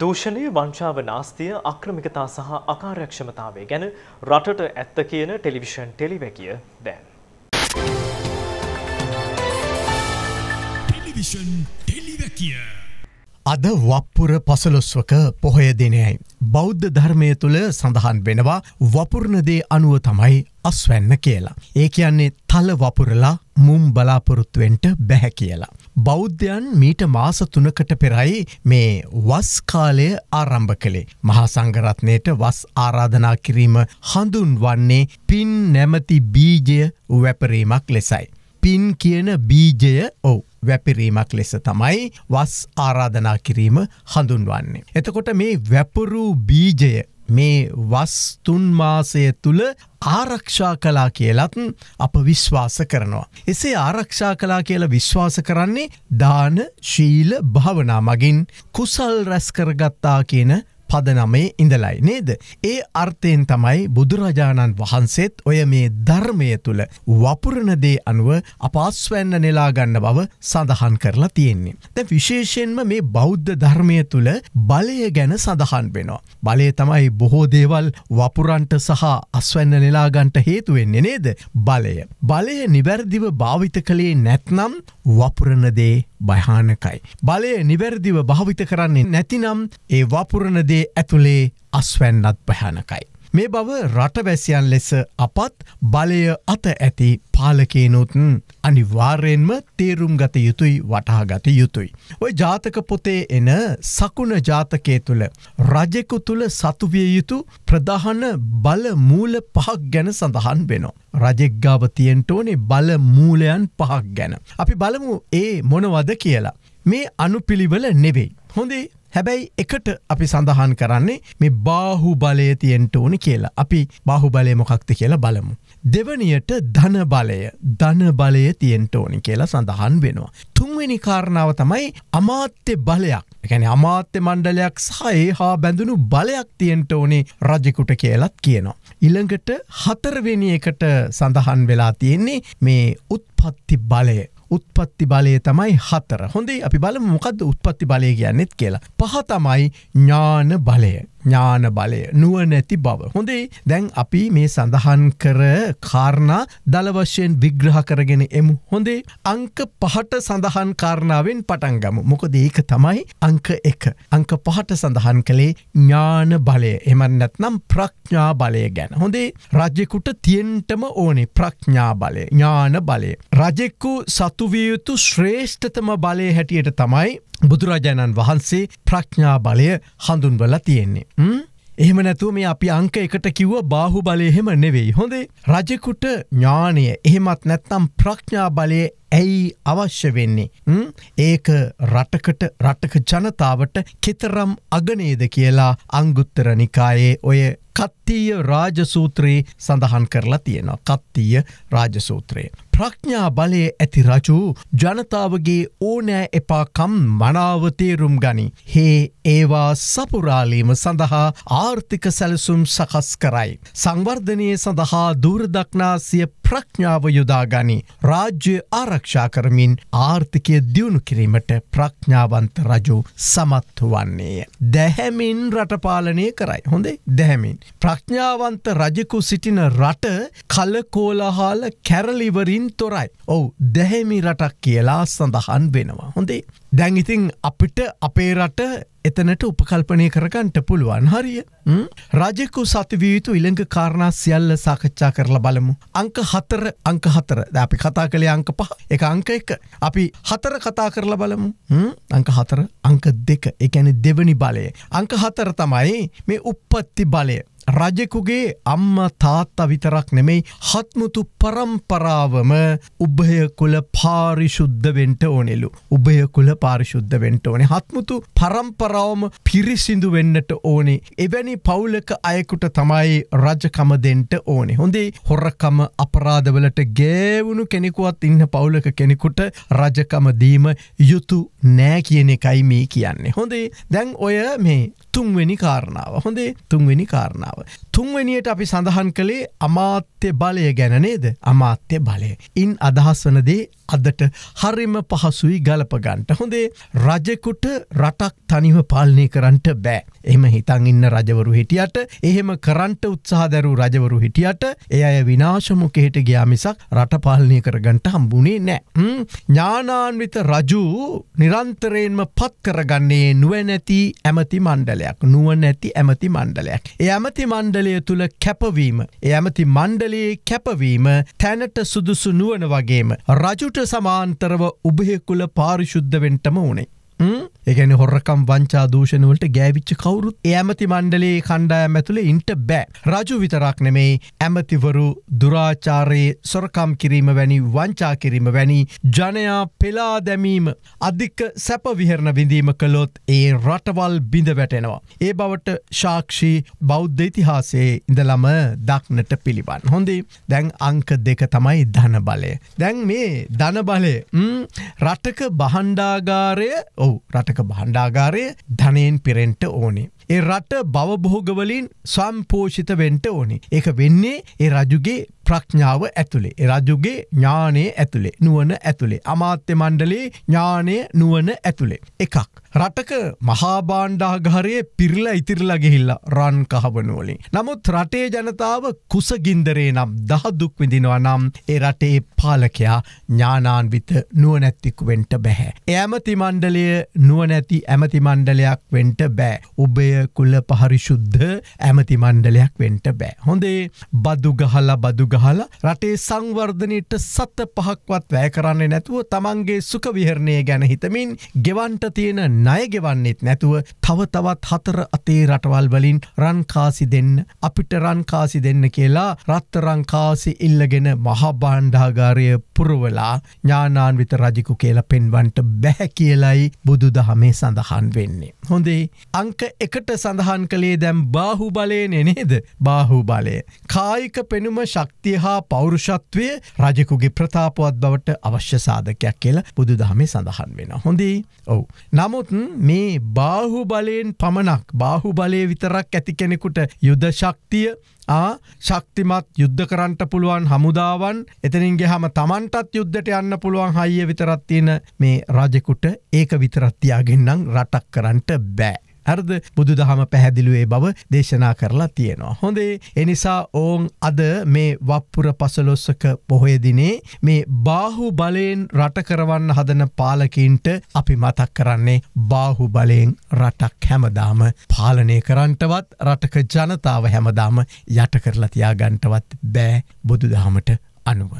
දූෂණය වංචාව නාස්තිය අක්‍රමිකතා සහ අකාර්යක්ෂමතාවය ගැන රටට ඇත්ත කියන ටෙලිවිෂන් ටෙලිවැකිය දැන්. අද වප්පුර පසලොස්වක පොහොය දෙනයයි. බෞද්ධ ධර්මය තුළ සඳහන් වෙනවා වපුරණදේ අනුව තමයි අස්වැන්න කියලා. ඒ කියන්නේ තල වපුරලා මුම් බලාපොරොත්තුවෙන්ට බැහැ කියලා. බෞද්ධයන් මීට මාස තුනකට පෙරයි මේ වස් කාලය ආරම්භ කළේ. මහා සංගරත්නයට වස් ආරාධනා කිරීම හඳුන්වන්නේ පින් නැමති බීජය වැපරීමක් ලෙසයි. පින් කියන බීජය ඔවු. වැපිරීමක් ලෙස තමයි වස් ආරාධනා කිරීම හඳුන්වන්නේ. එතකොට මේ වැපුරු බීජය මේ වස්තුන් මාසය තුළ ආරක්ෂා කලා කියලත් අප විශ්වාස කරනවා. එසේ ආරක්ෂා කලා කියල විශ්වාස කරන්නේ දාන ශීල භාවනා මගින් කුසල් රැස්කරගත්තා කියන පදනමේ ඉඳලයි නේද. ඒ අර්ථයෙන් තමයි බුදුරජාණන් වහන්සේත් ඔය මේ ධර්මය තුළ වපුරණදේ අනුව අපාස්වැන්න නෙලාගන්න බව සඳහන් කරලා තියෙන්නේ. ද විශේෂෙන්ම මේ බෞද්ධ ධර්මය තුළ බලය ගැන සඳහන් වෙනවා. බලය තමයි බොහෝ දේවල් වපුරන්ට සහ අස්වැන්න නෙලාගන්ට හේතුවෙන්නේ නේද බලය. බලය නිවැරදිව භාවිත කළේ නැත්නම් වපුරණදේ භයානකයි. බලය නිවැරදිව භාවිත කරන්නේ නැතිනම් ඒ වපුරණදේ ඇතුළේ අස්වැන්නත් භයානකයි. මේ බව රටවැසියන් ලෙස අපත් බලය අත ඇති පාලකේනොතුන් අනිවාර්යෙන්ම තේරුම් ගත යුතුයි වටහාගත යුතුයි. ඔය ජාතක පොතේ එන සකුණ ජාතකය තුළ රජෙකු තුළ සතුවිය යුතු ප්‍රධහන බලමූල පහක් ගැන සඳහන් වෙනවා. රජෙක්ගාව තියෙන්ටෝනේ බලමූලයන් පහක් ගැන. අපි බලමු ඒ මොනවද කියලා. මේ අනුපිළිවල නෙවෙයි. හොඳේ හැබැයි එකට අපි සඳහන් කරන්නේ මේ බාහු බලය තියෙන්ට ඕනි කියලා අපි බාහු බලය මොකක්ති කියලා බලමු. දෙවනියට ධන බලය ධන බලය තියෙන්ට ඕනි කියලා සඳහන් වෙනවා. තුන්වෙනි කාරණාව තමයි අමාත්‍ය බලයක් ගැන අමාත්‍ය මණ්ඩලයක් සහයේ හා බැඳුණු බලයක් තියෙන්ට ඕනේ රජකුට කියලත් කියනවා. ඉළඟට හතරවෙනි එකට සඳහන් වෙලා තියෙන්නේ මේ උත්පත්ති බලය උත්පත්ති බලය තමයි හතර හොඳේ අපි බල මොකද උත්පත්ති බලය කියන්නෙත් කියලා. පහ තමයි ඥාන බලය. ඥාන බලය නුව නැති බව. හොඳේ දැන් අපි මේ සඳහන් කර කාරණා දලවශයෙන් විග්‍රහ කරගෙන එමු. හොඳේ අංක පහට සඳහන් කාරණාවෙන් පටන්ගම. මොකද ඒක තමයි අංක එක. අංක පහට සඳහන් කළේ ඥාන බලය එමන්නත් නම් ප්‍රඥා බලය ගැන. හොඳේ රජෙකුට තියෙන්ටම ඕනේ ප්‍රඥා බලය ඥාන බලය. රජෙක්කු සතුවියයුතු ශ්‍රේෂ්ඨතම බලය හැටියට තමයි බුදුරජාණන් වහන්සේ ප්‍රඥා බලය හඳුන්වල තියෙන්නේ. එහෙම නැතුව මේ අපි අංක එකට කිව්ව බාහු බලයහෙම නෙවෙයි හොඳේ රජකුට ඥානය එහෙමත් නැත්නම් ප්‍රඥා බලය ඇයි අවශ්‍ය වෙන්නේ. ඒක රටකට රටක ජනතාවට කෙතරම් අගනේද කියලා අංගුත්තර නිකායේ ඔය කත්තිය රාජසූත්‍රයේ සඳහන් කරලා තියෙනවා. කත්තිය රාජසූත්‍රයේ. ප්‍රඥා බලය ඇති රජු ජනතාවගේ ඕනෑ එපාකම් මනාවතේරුම් ගනි. හේ ඒවා සපුරාලීම සඳහා ආර්ථික සැලසුම් සකස් කරයි. සංවර්ධනය සඳහා දුරදක්නාසිය ප්‍රඥාව යොදාගනි. රාජ්‍ය ආරක්ෂා කරමින් ආර්ථිකය දියුණු කිරීමට ප්‍රඥාවන්ත රජු සමත්තු වන්නේය. දැහැමින් රටපාලනය කරයි හොඳේ දැහැමින්. ප්‍රඥාවන්ත රජකු සිටින රට කලකෝලහාල කැරලිවරින් තොරයි. ඔවු දැහැමි රටක් කියලා සඳහන් වෙනවා. හොඳේ. දැංඉතින් අපිට අපේ රට එතනට උපකල්පනය කරගන්ට පුළුවන් හරිය. රජෙකු සතිවියයුතු ඉළඟ කාරණා සියල්ල සාකච්ඡා කරලා බලමු. අංක හතර අංක හතර අපි කතා කළේ අංක පහ එක අංක එක. අපි හතර කතා කරලා බලමු අංක හතර අංක දෙක එකැන දෙවනි බලය. අංක හතර තමයි මේ උප්පත්ති බලය. රජෙකුගේ අම්ම තාත්තා විතරක් නෙමෙයි හත්මුතු පරම්පරාවම උභයකුල පාරිශුද්ධ වෙන්ට ඕනෙලු. උභයකුල පාරිශුද්ධ වෙන්ට ඕනේ හත්මුතු පරම්පරාවම පිරිසිදු වෙන්නට ඕනේ. එවැනි පවුලක අයකුට තමයි රජකම දෙන්ට ඕනේ. හොඳේ හොරකම අපරාධවලට ගේවුණු කෙනෙකුවත් ඉන්න පවුලක කෙනෙකුට රජකම දීම යුතු නෑ කියන එකයි මේ කියන්නේ. හොඳේ දැන් ඔය මේ තුන්වෙනි කාරණාව හොඳේ තුන්වෙනි කාරණාව. කතාව. තුන්වැනියට අපි සඳහන් කළේ අමාත්‍ය බලය ගැනනේද අමාත්‍ය බලය. ඉන් අදහස් වනදේ අදට හරිම පහසුයි ගලපගන්ට හොඳේ රජකුට රටක් තනිව පාලනය කරන්නට බෑ. එහම හිතන් ඉන්න රජවරු හිටියට එහෙම කරන්ට උත්සාහ දැරු රජවරු හිටියට එය අය විනාශමුකෙහිට ගයාමිසක් රටපාලනය කරගන්ට හම්බුණේ නෑ. ඥානාන්විත රජූ නිරන්තරයෙන්ම පත් කරගන්නේ නුවනැති ඇමති මණ්ඩලයක් නුවනැති ඇමති මණ්ඩලයක්. එ ඇමති මණ්ඩලය තුළ කැපවීම. එ ඇමති මණ්ඩලයේ කැපවීම තැනට සුදුසු නුවන වගේම රජුට සමාන්තරව උබෙහෙකුල පාරිශුද්ධවෙන්ටම ඕනේ. එකන හොරකම් වංචා දූෂණවලට ගෑවිච්ච කවරුත් ඇමති මණ්ඩලේ කණ්ඩායම් ඇතුළේ ඉන්ට බෑ. රජු විතරක් නෙමේ ඇමතිවරු දුරාචාරයේ සොරකම් කිරීම වැනි වංචා කිරීම වැනි ජනයා පෙලා දැමීම අධික සැපවිහරණ විඳීම කළොත් ඒ රටවල් බිඳ වැටෙනවා. ඒ බවට ශාක්ෂී බෞද්ධ ඉතිහාසේ ඉඳලම දක්නට පිළිබන්. හොඳේ දැන් අංක දෙක තමයි ධන බලය. දැන් මේ ධන බලය රටක බහන්ඩාගාරය ඔවු රට මතක බණ්ඩාගාරය ධනයෙන් පිරෙන්ට ඕනේ. ඒ රට බවභෝගවලින් සම්පෝෂිත වෙන්ට ඕනි. ඒක වෙන්නේ ඒ රජුගේ ප්‍රඥාව ඇතුළේ. රජුගේ ඥානයේ ඇතුළේ නුවන ඇතුළේ. අමාත්‍ය මණ්ඩලේ ඥානය නුවන ඇතුළේ. එකක්. රටක මහාබාණ්ඩාගාරයේ පිරිලා ඉතිරලා ගෙහිල්ලා රන් කහවනුවලින්. නමුත් රටේ ජනතාව කුසගින්දරේ නම් දහදුක් විඳිනවා නම් ඒ රටේ පාලකයා ඥානාන්විත නුවනැත්තිකු වෙන්ට බැහැ. ඇමති මණ්ඩලය නුවනැති ඇමති මණ්ඩලයක් වෙන්ට බෑ. උබය කුල්ල පහරිශුද්ධ ඇමති මණ්ඩලයක් වෙන්ට බෑ. හොඳේ බදුගහලා බදුගහ ගහලා රටේ සංවර්ධනයට සත්ත පහක්වත් වැෑ කරන්නේ නැතුව තමන්ගේ සුක විහරණය ගැන හිතමින් ගෙවන්ට තියෙන ණය ගෙවන්නෙත් නැතුව තව තවත් හතර අතේ රටවල් වලින් රන්කාසි දෙන්න අපිට රන්කාසි දෙන්න කියලා රත්තරංකාසි ඉල්ලගෙන මහබාණ්ඩාගාරය පුරුවලා ඥානාන්විත රජිකු කියලා පෙන්වන්ට බැහැ කියලයි බුදු දහමේ සඳහන් වෙන්නේ. හොඳේ අංක එකට සඳහන් කළේ දැම් බාහු බලය නෙනේද බාහු බලය. කායික පෙනුම ශක්ති ශක්තිය හා පෞරුෂත්වය රජකුගේ ප්‍රතාපවත් බවට අවශ්‍ය සාධකයක් කියලා බුදු දහමේ සඳහන් වෙන. හොඳේ ඔවු. නමුත් මේ බාහු බලයෙන් පමණක් බාහු බලය විතරක් ඇති කෙනෙකුට යුද ශක්තිය ශක්තිමත් යුද්ධ කරන්ට පුළුවන් හමුදාවන් එතනින්ගේ හම තමන්ටත් යුද්ධට යන්න පුළුවන් හයිය විතරත්තියෙන මේ රජකුට ඒක විතරත්තියාගෙන්න්නම් රටක් කරන්ට බෑ. හරද බුදුදහම පැහැදිලුවේ බව දේශනා කරලා තියෙනවා. හොඳේ එනිසා ඔවුන් අද මේ වප්පුර පසලොස්සක පොහොයදිනේ මේ බාහු බලයෙන් රටකරවන්න හදන පාලකින්ට අපි මතක් කරන්නේ බාහු බලයෙන් රටක් හැමදාම පාලනය කරන්ටවත් රටක ජනතාව හැමදාම යට කරලතියා ගන්ටවත් බෑ බුදුදහමට අනුව.